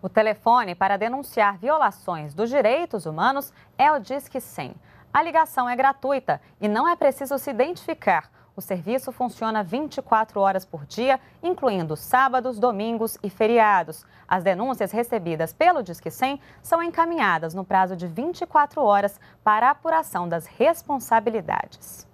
O telefone para denunciar violações dos direitos humanos é o Disque 100. A ligação é gratuita e não é preciso se identificar. O serviço funciona 24 horas por dia, incluindo sábados, domingos e feriados. As denúncias recebidas pelo Disque 100 são encaminhadas no prazo de 24 horas para apuração das responsabilidades.